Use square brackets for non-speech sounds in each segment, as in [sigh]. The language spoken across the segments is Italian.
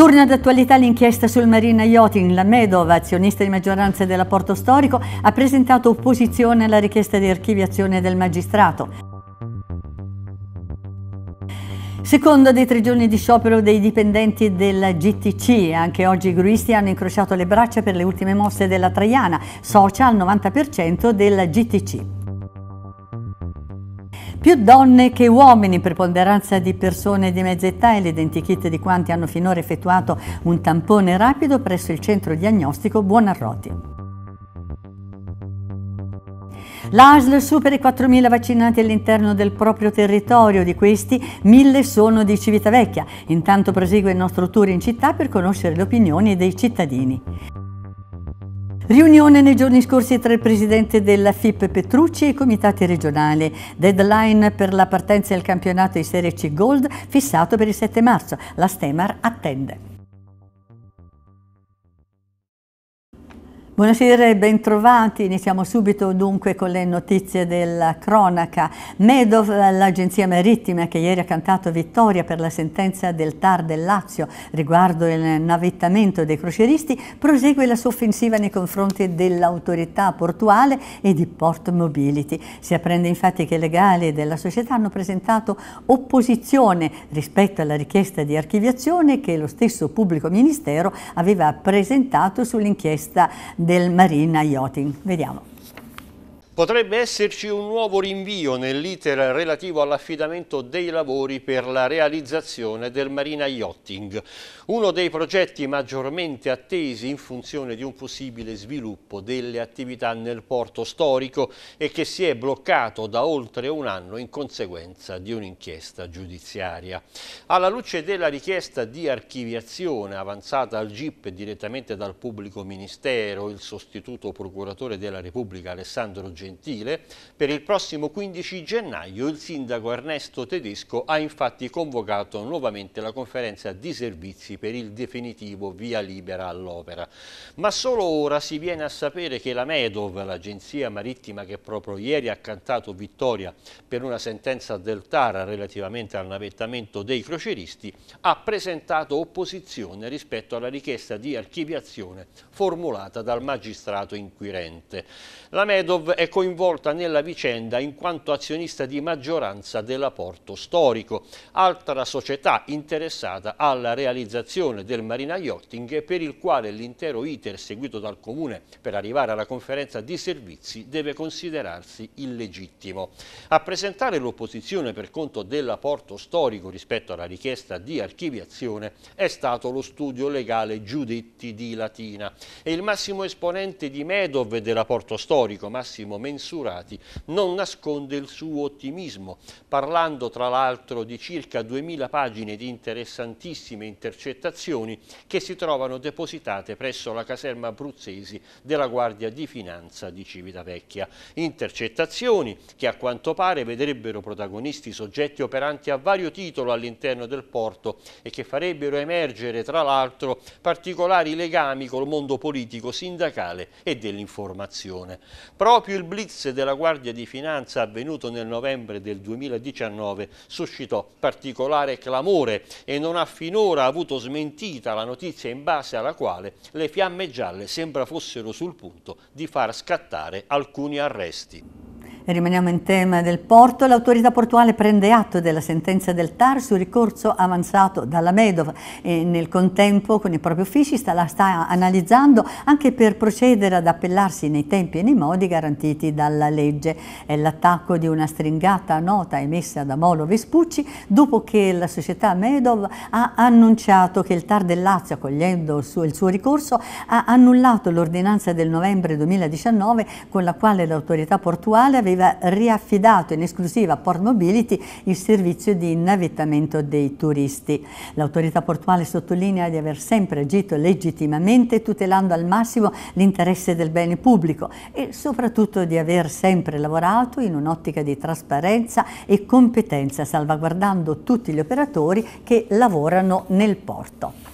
Torna attualità l'inchiesta sul Marina Yachting. La Medova, azionista di maggioranza dell'apporto storico, ha presentato opposizione alla richiesta di archiviazione del magistrato. Secondo dei tre giorni di sciopero dei dipendenti della GTC, anche oggi i gruisti hanno incrociato le braccia per le ultime mosse della Traiana, socia al 90% della GTC. Più donne che uomini, preponderanza di persone di mezza età e l'identikit di quanti hanno finora effettuato un tampone rapido presso il centro diagnostico Buonarroti. L'ASL supera i 4.000 vaccinati all'interno del proprio territorio, di questi 1.000 sono di Civitavecchia. Intanto prosegue il nostro tour in città per conoscere le opinioni dei cittadini. Riunione nei giorni scorsi tra il presidente della FIP Petrucci e i comitati regionali. Deadline per la partenza del campionato di Serie C Gold fissato per il 7 marzo. La Stemar attende. Buonasera e bentrovati. Iniziamo subito dunque con le notizie della cronaca. Medov, l'agenzia marittima che ieri ha cantato vittoria per la sentenza del TAR del Lazio riguardo il navettamento dei croceristi, prosegue la sua offensiva nei confronti dell'autorità portuale e di Port Mobility. Si apprende infatti che i legali della società hanno presentato opposizione rispetto alla richiesta di archiviazione che lo stesso pubblico ministero aveva presentato sull'inchiesta del Marina Yachting. Vediamo. Potrebbe esserci un nuovo rinvio nell'iter relativo all'affidamento dei lavori per la realizzazione del Marina Yachting. Uno dei progetti maggiormente attesi in funzione di un possibile sviluppo delle attività nel porto storico e che si è bloccato da oltre un anno in conseguenza di un'inchiesta giudiziaria. Alla luce della richiesta di archiviazione avanzata al GIP direttamente dal pubblico ministero, il sostituto procuratore della Repubblica Alessandro Gentile, per il prossimo 15 gennaio il sindaco Ernesto Tedesco ha infatti convocato nuovamente la conferenza di servizi per il definitivo via libera all'opera. Ma solo ora si viene a sapere che la Medov, l'agenzia marittima che proprio ieri ha cantato vittoria per una sentenza del Tara relativamente al navettamento dei croceristi, ha presentato opposizione rispetto alla richiesta di archiviazione formulata dal magistrato inquirente. La Medov è coinvolta nella vicenda in quanto azionista di maggioranza della Porto storico, altra società interessata alla realizzazione realizzazione del Marina Yachting per il quale l'intero iter seguito dal Comune per arrivare alla conferenza di servizi deve considerarsi illegittimo. A presentare l'opposizione per conto dell'apporto storico rispetto alla richiesta di archiviazione è stato lo studio legale Giudetti di Latina e il massimo esponente di Medov dell'apporto storico, Massimo Mensurati, non nasconde il suo ottimismo, parlando tra l'altro di circa 2000 pagine di interessantissime intercettazioni intercettazioni che si trovano depositate presso la caserma abruzzesi della Guardia di Finanza di Civitavecchia. Intercettazioni che a quanto pare vedrebbero protagonisti soggetti operanti a vario titolo all'interno del porto e che farebbero emergere tra l'altro particolari legami col mondo politico, sindacale e dell'informazione. Proprio il blitz della Guardia di Finanza avvenuto nel novembre del 2019 suscitò particolare clamore e non ha finora avuto smentita la notizia in base alla quale le fiamme gialle sembra fossero sul punto di far scattare alcuni arresti. Rimaniamo in tema del porto. L'autorità portuale prende atto della sentenza del TAR sul ricorso avanzato dalla Medov e nel contempo con i propri uffici sta, la sta analizzando anche per procedere ad appellarsi nei tempi e nei modi garantiti dalla legge. È l'attacco di una stringata nota emessa da Molo Vespucci dopo che la società Medov ha annunciato che il TAR del Lazio, accogliendo il suo, il suo ricorso, ha annullato l'ordinanza del novembre 2019 con la quale l'autorità portuale aveva riaffidato in esclusiva a Port Mobility il servizio di navitamento dei turisti. L'autorità portuale sottolinea di aver sempre agito legittimamente tutelando al massimo l'interesse del bene pubblico e soprattutto di aver sempre lavorato in un'ottica di trasparenza e competenza salvaguardando tutti gli operatori che lavorano nel porto.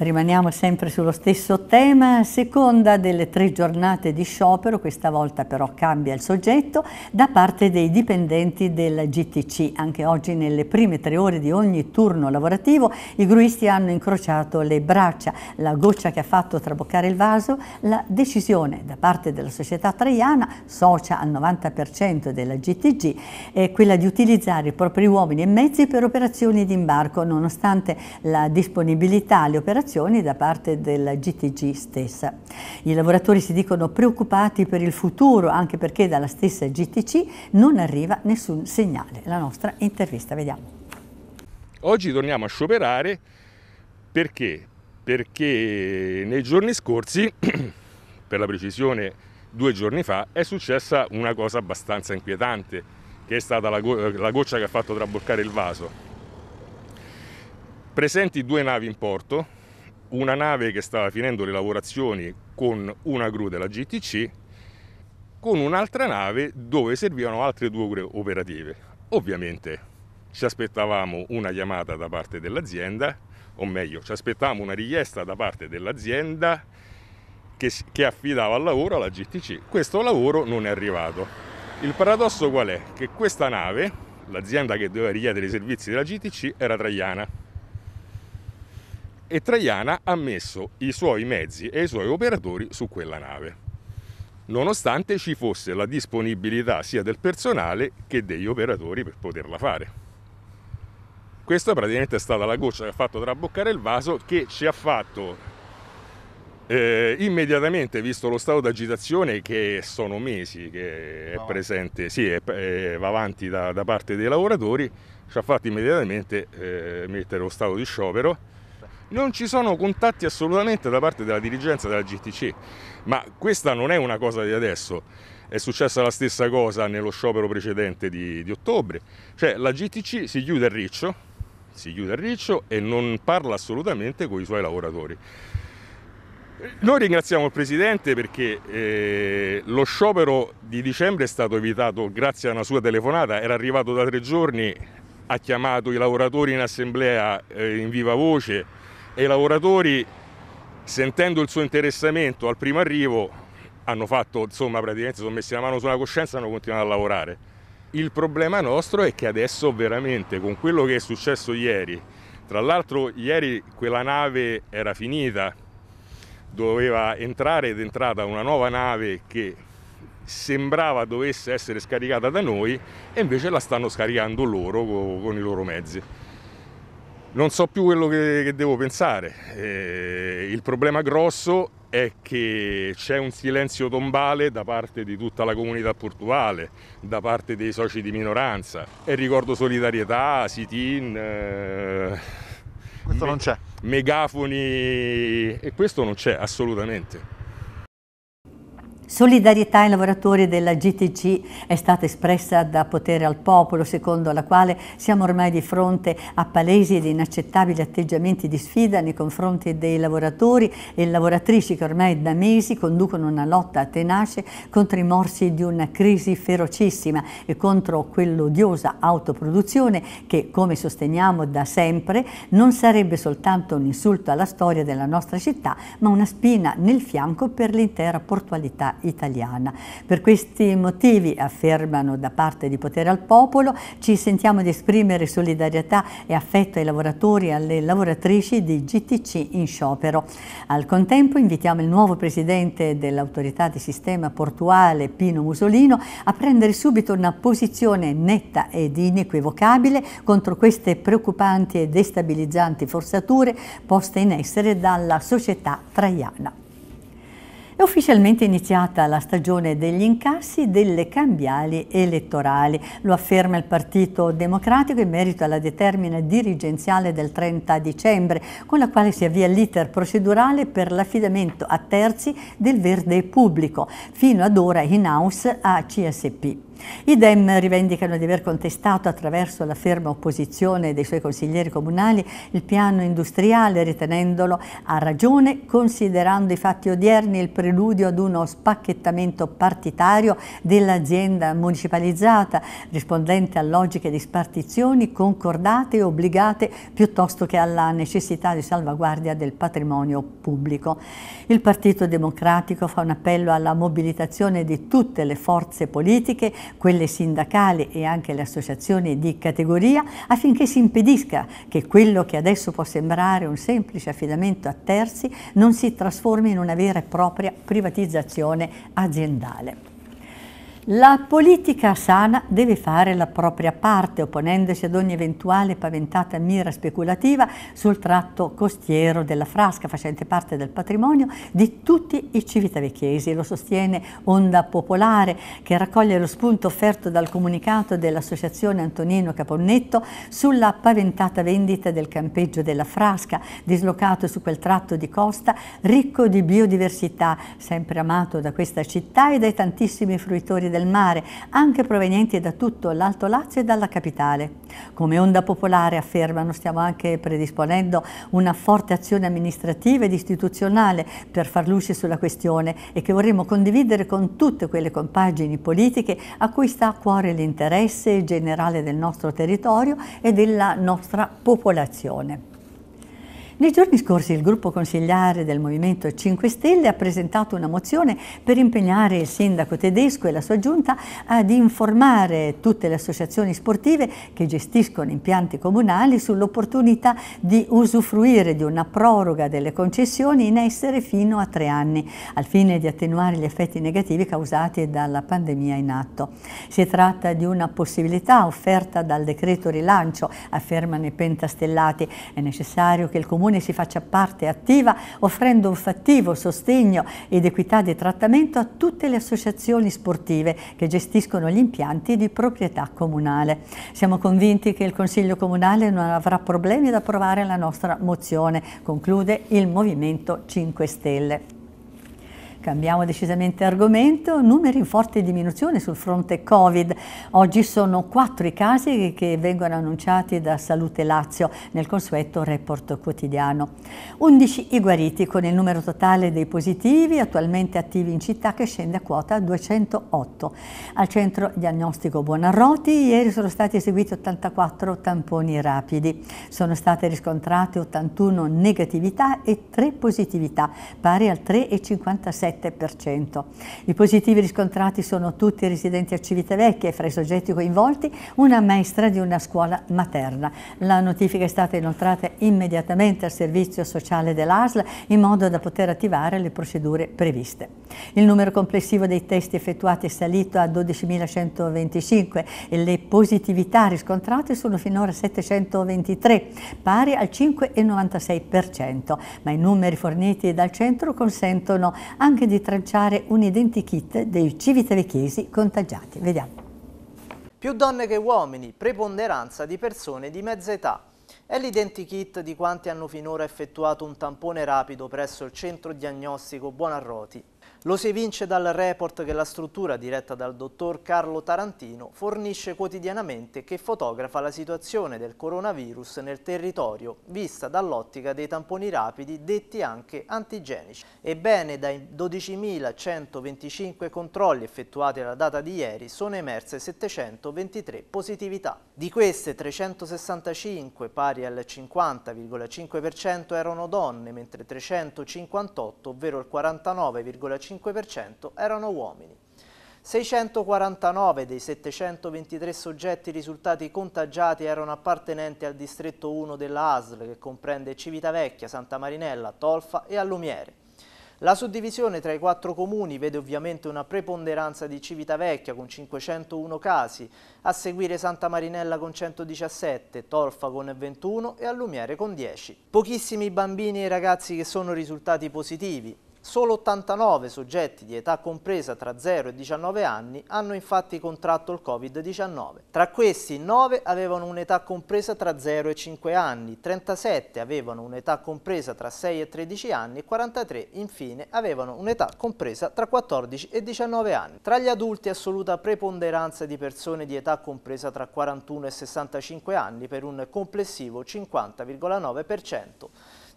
Rimaniamo sempre sullo stesso tema, seconda delle tre giornate di sciopero, questa volta però cambia il soggetto, da parte dei dipendenti del GTC. Anche oggi nelle prime tre ore di ogni turno lavorativo i gruisti hanno incrociato le braccia. La goccia che ha fatto traboccare il vaso, la decisione da parte della società traiana, socia al 90% della GTG, è quella di utilizzare i propri uomini e mezzi per operazioni di imbarco, nonostante la disponibilità alle operazioni indicazioni da parte della GTG stessa. I lavoratori si dicono preoccupati per il futuro anche perché dalla stessa GTC non arriva nessun segnale. La nostra intervista, vediamo. Oggi torniamo a scioperare perché? Perché nei giorni scorsi, [clears throat] per la precisione due giorni fa, è successa una cosa abbastanza inquietante, che è stata la, go la goccia che ha fatto traboccare il vaso. Presenti due navi in porto, una nave che stava finendo le lavorazioni con una gru della GTC, con un'altra nave dove servivano altre due gru operative. Ovviamente ci aspettavamo una chiamata da parte dell'azienda, o meglio, ci aspettavamo una richiesta da parte dell'azienda che, che affidava il lavoro alla GTC. Questo lavoro non è arrivato. Il paradosso qual è? Che questa nave, l'azienda che doveva richiedere i servizi della GTC, era Traiana e Traiana ha messo i suoi mezzi e i suoi operatori su quella nave nonostante ci fosse la disponibilità sia del personale che degli operatori per poterla fare. Questa praticamente è stata la goccia che ha fatto traboccare il vaso che ci ha fatto eh, immediatamente, visto lo stato d'agitazione che sono mesi che è presente, sì, è, è, va avanti da, da, parte dei lavoratori, ci ha fatto immediatamente eh, mettere lo stato di sciopero non ci sono contatti assolutamente da parte della dirigenza della GTC. Ma questa non è una cosa di adesso. È successa la stessa cosa nello sciopero precedente di, di ottobre. Cioè la GTC si chiude a riccio, si chiude il riccio e non parla assolutamente con i suoi lavoratori. Noi ringraziamo il Presidente perché eh, lo sciopero di dicembre è stato evitato grazie a una sua telefonata, era arrivato da tre giorni, ha chiamato i lavoratori in assemblea eh, in viva voce, e i lavoratori sentendo il suo interessamento al primo arrivo hanno fatto, insomma, praticamente sono messi la mano sulla coscienza e hanno continuato a lavorare. Il problema nostro è che adesso veramente con quello che è successo ieri, tra l'altro ieri quella nave era finita, doveva entrare ed è entrata una nuova nave che sembrava dovesse essere scaricata da noi e invece la stanno scaricando loro con i loro mezzi non so più quello che, che devo pensare. Eh, il problema grosso è che c'è un silenzio tombale da parte di tutta la comunità portuale, da parte dei soci di minoranza. E ricordo solidarietà, sit-in. Eh, questo me- non c'è. Megafoni. E questo non c'è assolutamente. Solidarietà ai lavoratori della GTC è stata espressa da Potere al Popolo, secondo la quale siamo ormai di fronte a palesi ed inaccettabili atteggiamenti di sfida nei confronti dei lavoratori e lavoratrici che ormai da mesi conducono una lotta tenace contro i morsi di una crisi ferocissima e contro quell'odiosa autoproduzione che, come sosteniamo da sempre, non sarebbe soltanto un insulto alla storia della nostra città, ma una spina nel fianco per l'intera portualità italiana. Per questi motivi, affermano da parte di Potere al Popolo, ci sentiamo di esprimere solidarietà e affetto ai lavoratori e alle lavoratrici di GTC in sciopero. Al contempo invitiamo il nuovo presidente dell'autorità di sistema portuale Pino Musolino a prendere subito una posizione netta ed inequivocabile contro queste preoccupanti e destabilizzanti forzature poste in essere dalla società traiana. È ufficialmente iniziata la stagione degli incassi delle cambiali elettorali, lo afferma il Partito Democratico in merito alla determina dirigenziale del 30 dicembre, con la quale si avvia l'iter procedurale per l'affidamento a terzi del verde pubblico, fino ad ora in house a CSP. I Dem rivendicano di aver contestato attraverso la ferma opposizione dei suoi consiglieri comunali il piano industriale, ritenendolo a ragione, considerando i fatti odierni il preludio ad uno spacchettamento partitario dell'azienda municipalizzata, rispondente a logiche di spartizioni concordate e obbligate piuttosto che alla necessità di salvaguardia del patrimonio pubblico. Il Partito Democratico fa un appello alla mobilitazione di tutte le forze politiche quelle sindacali e anche le associazioni di categoria, affinché si impedisca che quello che adesso può sembrare un semplice affidamento a terzi non si trasformi in una vera e propria privatizzazione aziendale. La politica sana deve fare la propria parte, opponendosi ad ogni eventuale paventata mira speculativa sul tratto costiero della Frasca, facente parte del patrimonio di tutti i civitavecchiesi. Lo sostiene Onda Popolare, che raccoglie lo spunto offerto dal comunicato dell'Associazione Antonino Caponnetto sulla paventata vendita del campeggio della Frasca, dislocato su quel tratto di costa ricco di biodiversità, sempre amato da questa città e dai tantissimi fruitori della del mare, anche provenienti da tutto l'Alto Lazio e dalla capitale. Come Onda Popolare affermano stiamo anche predisponendo una forte azione amministrativa ed istituzionale per far luce sulla questione e che vorremmo condividere con tutte quelle compagini politiche a cui sta a cuore l'interesse generale del nostro territorio e della nostra popolazione. Nei giorni scorsi il gruppo consigliare del Movimento 5 Stelle ha presentato una mozione per impegnare il sindaco tedesco e la sua giunta ad informare tutte le associazioni sportive che gestiscono impianti comunali sull'opportunità di usufruire di una proroga delle concessioni in essere fino a tre anni, al fine di attenuare gli effetti negativi causati dalla pandemia in atto. Si tratta di una possibilità offerta dal decreto rilancio, affermano i pentastellati. È necessario che il Comune Comune si faccia parte attiva offrendo un fattivo sostegno ed equità di trattamento a tutte le associazioni sportive che gestiscono gli impianti di proprietà comunale. Siamo convinti che il Consiglio Comunale non avrà problemi ad approvare la nostra mozione, conclude il Movimento 5 Stelle. Cambiamo decisamente argomento, numeri in forte diminuzione sul fronte Covid. Oggi sono quattro i casi che vengono annunciati da Salute Lazio nel consueto report quotidiano. 11 i guariti con il numero totale dei positivi attualmente attivi in città che scende a quota 208. Al centro diagnostico Buonarroti ieri sono stati eseguiti 84 tamponi rapidi. Sono state riscontrate 81 negatività e 3 positività, pari al 3,56 7%. I positivi riscontrati sono tutti residenti a Civitavecchia e fra i soggetti coinvolti una maestra di una scuola materna. La notifica è stata inoltrata immediatamente al servizio sociale dell'ASL in modo da poter attivare le procedure previste. Il numero complessivo dei test effettuati è salito a 12.125 e le positività riscontrate sono finora 723, pari al 5,96%, ma i numeri forniti dal centro consentono anche anche di tracciare un identikit dei civitavecchesi contagiati. Vediamo. Più donne che uomini, preponderanza di persone di mezza età. È l'identikit di quanti hanno finora effettuato un tampone rapido presso il centro diagnostico Buonarroti. Lo si evince dal report che la struttura diretta dal dottor Carlo Tarantino fornisce quotidianamente che fotografa la situazione del coronavirus nel territorio, vista dall'ottica dei tamponi rapidi detti anche antigenici. Ebbene, dai 12.125 controlli effettuati alla data di ieri sono emerse 723 positività. Di queste 365, pari al 50,5%, erano donne, mentre 358, ovvero il 49,5%, 45% erano uomini. 649 dei 723 soggetti risultati contagiati erano appartenenti al distretto 1 della ASL che comprende Civitavecchia, Santa Marinella, Tolfa e Allumiere. La suddivisione tra i quattro comuni vede ovviamente una preponderanza di Civitavecchia con 501 casi, a seguire Santa Marinella con 117, Tolfa con 21 e Allumiere con 10. Pochissimi bambini e ragazzi che sono risultati positivi, Solo 89 soggetti di età compresa tra 0 e 19 anni hanno infatti contratto il Covid-19. Tra questi 9 avevano un'età compresa tra 0 e 5 anni, 37 avevano un'età compresa tra 6 e 13 anni e 43 infine avevano un'età compresa tra 14 e 19 anni. Tra gli adulti assoluta preponderanza di persone di età compresa tra 41 e 65 anni per un complessivo 50,9%.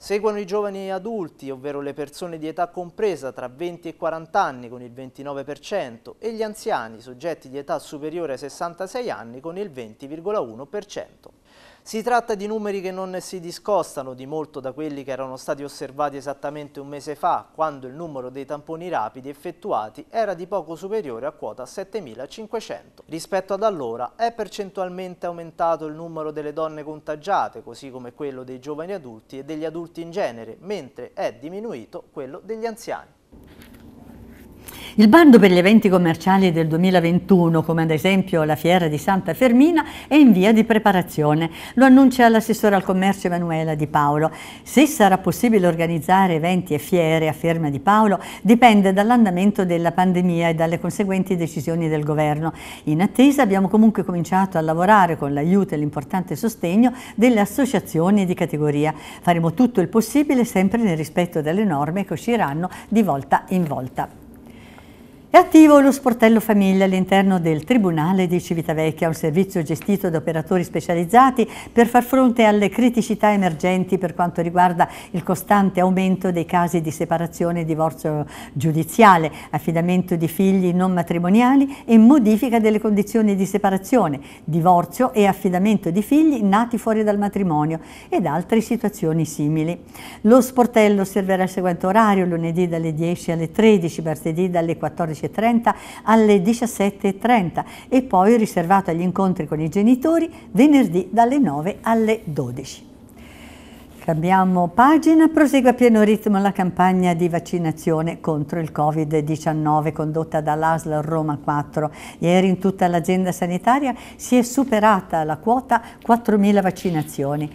Seguono i giovani adulti, ovvero le persone di età compresa tra 20 e 40 anni con il 29% e gli anziani, soggetti di età superiore ai 66 anni con il 20,1%. Si tratta di numeri che non si discostano di molto da quelli che erano stati osservati esattamente un mese fa, quando il numero dei tamponi rapidi effettuati era di poco superiore a quota 7.500. Rispetto ad allora è percentualmente aumentato il numero delle donne contagiate, così come quello dei giovani adulti e degli adulti in genere, mentre è diminuito quello degli anziani. Il bando per gli eventi commerciali del 2021, come ad esempio la fiera di Santa Fermina, è in via di preparazione. Lo annuncia l'assessore al commercio Emanuela Di Paolo. Se sarà possibile organizzare eventi e fiere, afferma Di Paolo, dipende dall'andamento della pandemia e dalle conseguenti decisioni del governo. In attesa abbiamo comunque cominciato a lavorare con l'aiuto e l'importante sostegno delle associazioni di categoria. Faremo tutto il possibile sempre nel rispetto delle norme che usciranno di volta in volta. È attivo lo sportello famiglia all'interno del Tribunale di Civitavecchia, un servizio gestito da operatori specializzati per far fronte alle criticità emergenti per quanto riguarda il costante aumento dei casi di separazione e divorzio giudiziale, affidamento di figli non matrimoniali e modifica delle condizioni di separazione, divorzio e affidamento di figli nati fuori dal matrimonio ed altre situazioni simili. Lo sportello serverà al seguente orario, lunedì dalle 10 alle 13, martedì dalle 14 14.30 alle 17.30 e poi riservato agli incontri con i genitori venerdì dalle 9 alle 12. Cambiamo pagina, prosegue a pieno ritmo la campagna di vaccinazione contro il Covid-19 condotta dall'ASL Roma 4. Ieri in tutta l'azienda sanitaria si è superata la quota 4.000 vaccinazioni.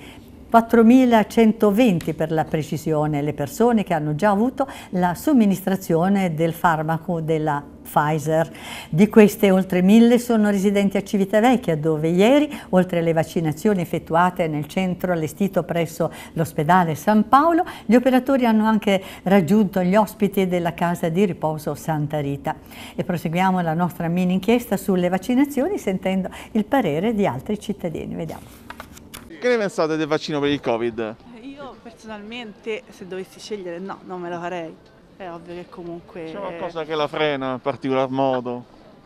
4.120 per la precisione le persone che hanno già avuto la somministrazione del farmaco della Pfizer. Di queste oltre 1.000 sono residenti a Civitavecchia dove ieri, oltre alle vaccinazioni effettuate nel centro allestito presso l'ospedale San Paolo, gli operatori hanno anche raggiunto gli ospiti della casa di riposo Santa Rita. E proseguiamo la nostra mini inchiesta sulle vaccinazioni sentendo il parere di altri cittadini. Vediamo. Che ne pensate del vaccino per il Covid? Eh, io personalmente, se dovessi scegliere, no, non me lo farei. È ovvio che comunque... C'è qualcosa che la frena in particolar modo?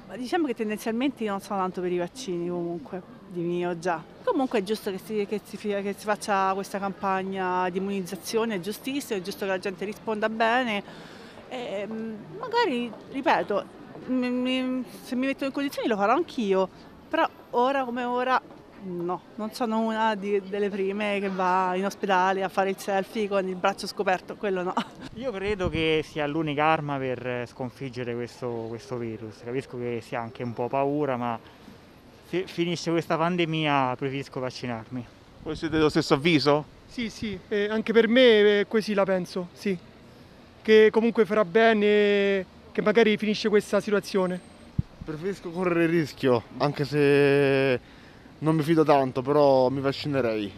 Ma diciamo che tendenzialmente io non sono tanto per i vaccini comunque, di mio già. Comunque è giusto che si, che si, che si faccia questa campagna di immunizzazione, è giustissimo, è giusto che la gente risponda bene. E, ehm, magari, ripeto, mi, mi, se mi metto in condizioni lo farò anch'io, però ora come ora No, non sono una di, delle prime che va in ospedale a fare il selfie con il braccio scoperto, quello no. Io credo che sia l'unica arma per sconfiggere questo, questo virus. Capisco che sia anche un po' paura, ma se finisce questa pandemia preferisco vaccinarmi. Voi siete dello stesso avviso? Sì, sì, eh, anche per me eh, così la penso, sì. Che comunque farà bene che magari finisce questa situazione. Preferisco correre il rischio, anche se non mi fido tanto, però mi vaccinerei.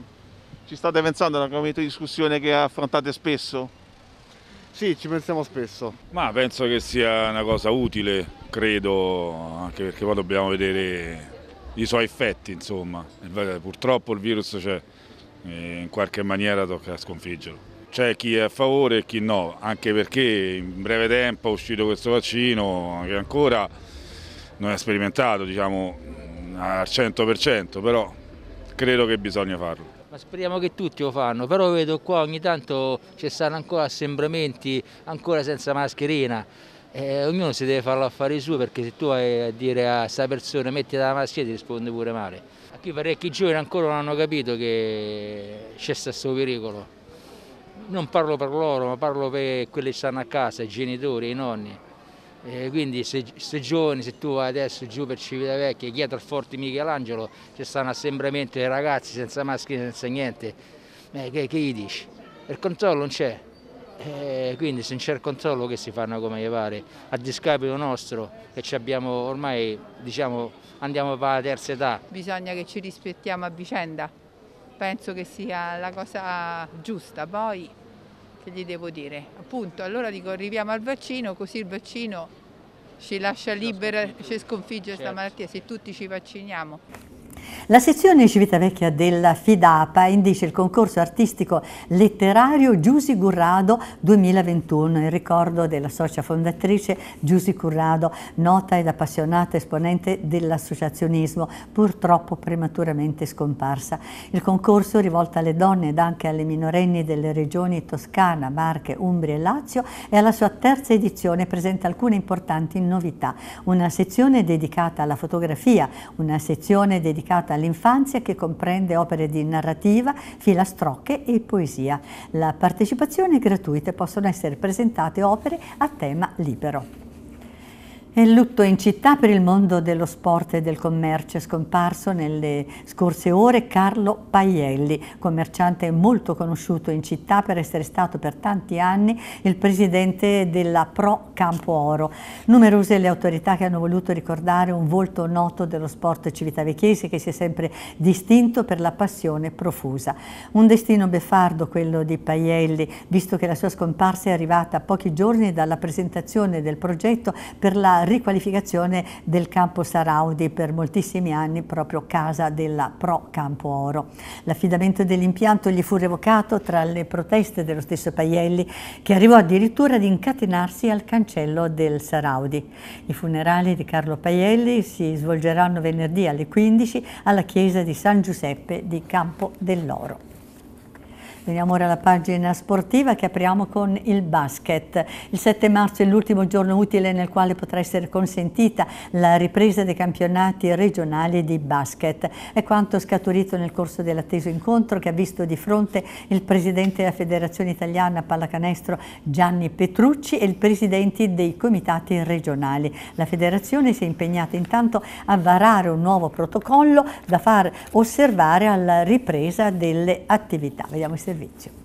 Ci state pensando, è un argomento di discussione che affrontate spesso? Sì, ci pensiamo spesso. Ma penso che sia una cosa utile, credo, anche perché poi dobbiamo vedere i suoi effetti, insomma. Purtroppo il virus c'è, e in qualche maniera tocca sconfiggerlo. C'è chi è a favore e chi no, anche perché in breve tempo è uscito questo vaccino che ancora non è sperimentato, diciamo, al 100%, però credo che bisogna farlo. Ma speriamo che tutti lo fanno, però vedo qua ogni tanto ci stanno ancora assembramenti, ancora senza mascherina. Eh, ognuno si deve fare l'affare suo perché se tu vai a dire a questa persona metti la mascherina ti risponde pure male. A chi parecchi giovani ancora non hanno capito che c'è questo pericolo. Non parlo per loro, ma parlo per quelli che stanno a casa, i genitori, i nonni. Eh, quindi se, se, giovani, se tu vai adesso giù per Civitavecchia, dietro al Forte Michelangelo ci stanno assembramenti di ragazzi senza maschere, senza niente, eh, che, che, gli dici? Il controllo non c'è, eh, quindi se non c'è il controllo che si fanno come gli pare, a discapito nostro che abbiamo ormai, diciamo, andiamo per la terza età. Bisogna che ci rispettiamo a vicenda, penso che sia la cosa giusta, poi che gli devo dire? Appunto, allora dico arriviamo al vaccino, così il vaccino ci lascia libera, ci sconfigge questa certo. malattia se tutti ci vacciniamo. La sezione Civitavecchia della FIDAPA indice il concorso artistico letterario Giusi Gurrado 2021 in ricordo della socia fondatrice Giusi Currado, nota ed appassionata esponente dell'associazionismo, purtroppo prematuramente scomparsa. Il concorso rivolto alle donne ed anche alle minorenni delle regioni Toscana, Marche, Umbria e Lazio è alla sua terza edizione e presenta alcune importanti novità. Una sezione dedicata alla fotografia, una sezione dedicata dedicata all'infanzia che comprende opere di narrativa, filastrocche e poesia. La partecipazione è gratuita e possono essere presentate opere a tema libero. È il lutto in città per il mondo dello sport e del commercio. È scomparso nelle scorse ore Carlo Paielli, commerciante molto conosciuto in città per essere stato per tanti anni il presidente della Pro Campo Oro. Numerose le autorità che hanno voluto ricordare un volto noto dello sport civitavecchese che si è sempre distinto per la passione profusa. Un destino beffardo quello di Paielli, visto che la sua scomparsa è arrivata a pochi giorni dalla presentazione del progetto per la riqualificazione del campo Saraudi per moltissimi anni proprio casa della Pro Campo Oro. L'affidamento dell'impianto gli fu revocato tra le proteste dello stesso Paielli che arrivò addirittura ad incatenarsi al cancello del Saraudi. I funerali di Carlo Paielli si svolgeranno venerdì alle 15 alla chiesa di San Giuseppe di Campo dell'Oro. Veniamo ora alla pagina sportiva che apriamo con il basket. Il 7 marzo è l'ultimo giorno utile nel quale potrà essere consentita la ripresa dei campionati regionali di basket. È quanto scaturito nel corso dell'atteso incontro che ha visto di fronte il presidente della Federazione Italiana Pallacanestro Gianni Petrucci e il presidente dei comitati regionali. La federazione si è impegnata intanto a varare un nuovo protocollo da far osservare alla ripresa delle attività. Vediamo se servizio.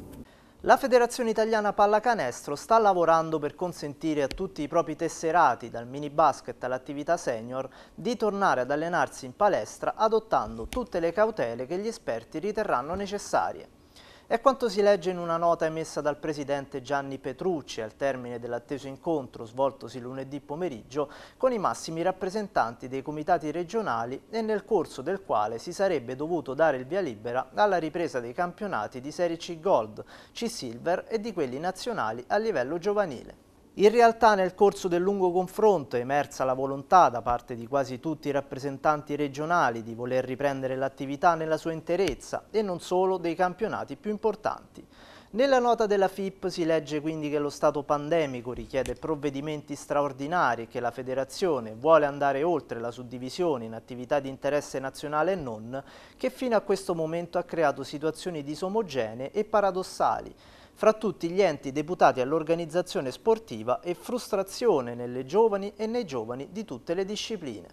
La Federazione Italiana Pallacanestro sta lavorando per consentire a tutti i propri tesserati, dal mini basket all'attività senior, di tornare ad allenarsi in palestra adottando tutte le cautele che gli esperti riterranno necessarie. È quanto si legge in una nota emessa dal presidente Gianni Petrucci al termine dell'atteso incontro svoltosi lunedì pomeriggio con i massimi rappresentanti dei comitati regionali e nel corso del quale si sarebbe dovuto dare il via libera alla ripresa dei campionati di Serie C Gold, C Silver e di quelli nazionali a livello giovanile. In realtà nel corso del lungo confronto è emersa la volontà da parte di quasi tutti i rappresentanti regionali di voler riprendere l'attività nella sua interezza e non solo dei campionati più importanti. Nella nota della FIP si legge quindi che lo stato pandemico richiede provvedimenti straordinari e che la federazione vuole andare oltre la suddivisione in attività di interesse nazionale e non, che fino a questo momento ha creato situazioni disomogenee e paradossali, fra tutti gli enti deputati all'organizzazione sportiva e frustrazione nelle giovani e nei giovani di tutte le discipline.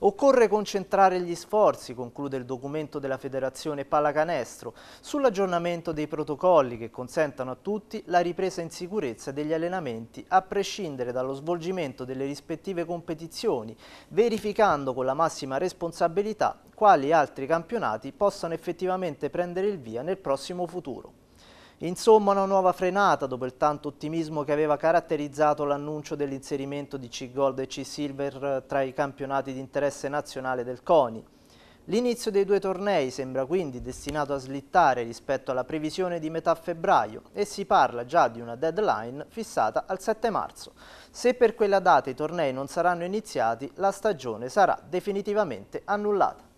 Occorre concentrare gli sforzi, conclude il documento della Federazione Pallacanestro, sull'aggiornamento dei protocolli che consentano a tutti la ripresa in sicurezza degli allenamenti a prescindere dallo svolgimento delle rispettive competizioni, verificando con la massima responsabilità quali altri campionati possano effettivamente prendere il via nel prossimo futuro. Insomma una nuova frenata dopo il tanto ottimismo che aveva caratterizzato l'annuncio dell'inserimento di C-Gold e C-Silver eh, tra i campionati di interesse nazionale del CONI. L'inizio dei due tornei sembra quindi destinato a slittare rispetto alla previsione di metà febbraio e si parla già di una deadline fissata al 7 marzo. Se per quella data i tornei non saranno iniziati, la stagione sarà definitivamente annullata.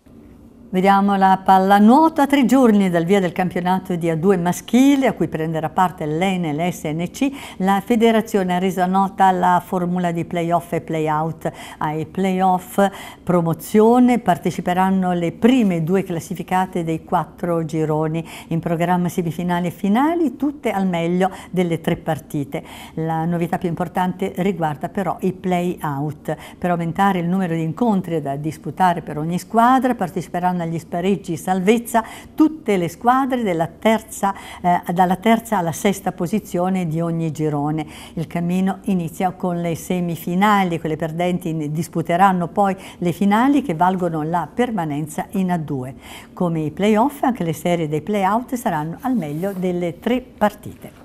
Vediamo la pallanuota, tre giorni dal via del campionato di A2 maschile a cui prenderà parte l'ENEL SNC, la federazione ha reso nota la formula di playoff e playout. Ai playoff promozione parteciperanno le prime due classificate dei quattro gironi, in programma semifinali e finali, tutte al meglio delle tre partite. La novità più importante riguarda però i playout. Per aumentare il numero di incontri da disputare per ogni squadra parteciperanno agli spareggi salvezza tutte le squadre terza, eh, dalla terza alla sesta posizione di ogni girone. Il cammino inizia con le semifinali, quelle perdenti disputeranno poi le finali che valgono la permanenza in A2. Come i playoff, anche le serie dei playout saranno al meglio delle tre partite.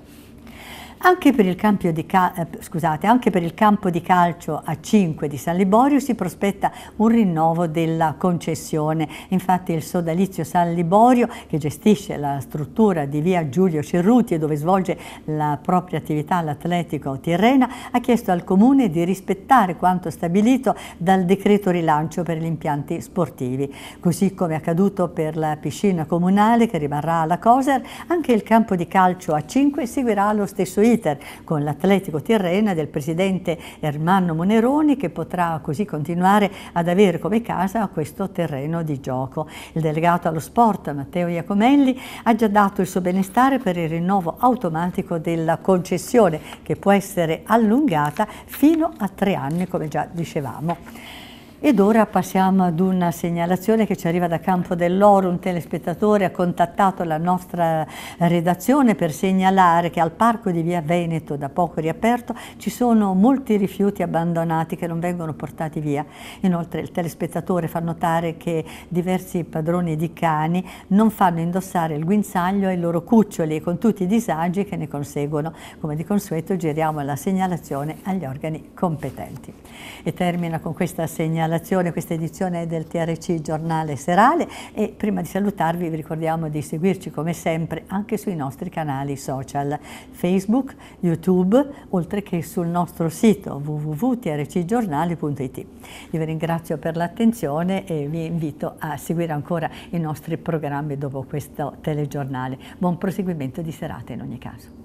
Anche per, cal- eh, scusate, anche per, il campo di calcio a 5 di San Liborio si prospetta un rinnovo della concessione. Infatti il sodalizio San Liborio, che gestisce la struttura di via Giulio Cerruti e dove svolge la propria attività l'Atletico Tirrena, ha chiesto al Comune di rispettare quanto stabilito dal decreto rilancio per gli impianti sportivi. Così come è accaduto per la piscina comunale che rimarrà alla Coser, anche il campo di calcio a 5 seguirà lo stesso Twitter con l'Atletico Tirrena del presidente Ermanno Moneroni che potrà così continuare ad avere come casa questo terreno di gioco. Il delegato allo sport Matteo Iacomelli ha già dato il suo benestare per il rinnovo automatico della concessione che può essere allungata fino a tre anni come già dicevamo. Ed ora passiamo ad una segnalazione che ci arriva da Campo dell'Oro, un telespettatore ha contattato la nostra redazione per segnalare che al parco di via Veneto, da poco riaperto, ci sono molti rifiuti abbandonati che non vengono portati via. Inoltre il telespettatore fa notare che diversi padroni di cani non fanno indossare il guinzaglio ai loro cuccioli con tutti i disagi che ne conseguono. Come di consueto giriamo la segnalazione agli organi competenti. E termina con questa segnalazione segnalazione, questa edizione del TRC giornale serale e prima di salutarvi vi ricordiamo di seguirci come sempre anche sui nostri canali social Facebook, YouTube, oltre che sul nostro sito www.trcgiornale.it Io vi ringrazio per l'attenzione e vi invito a seguire ancora i nostri programmi dopo questo telegiornale. Buon proseguimento di serata in ogni caso.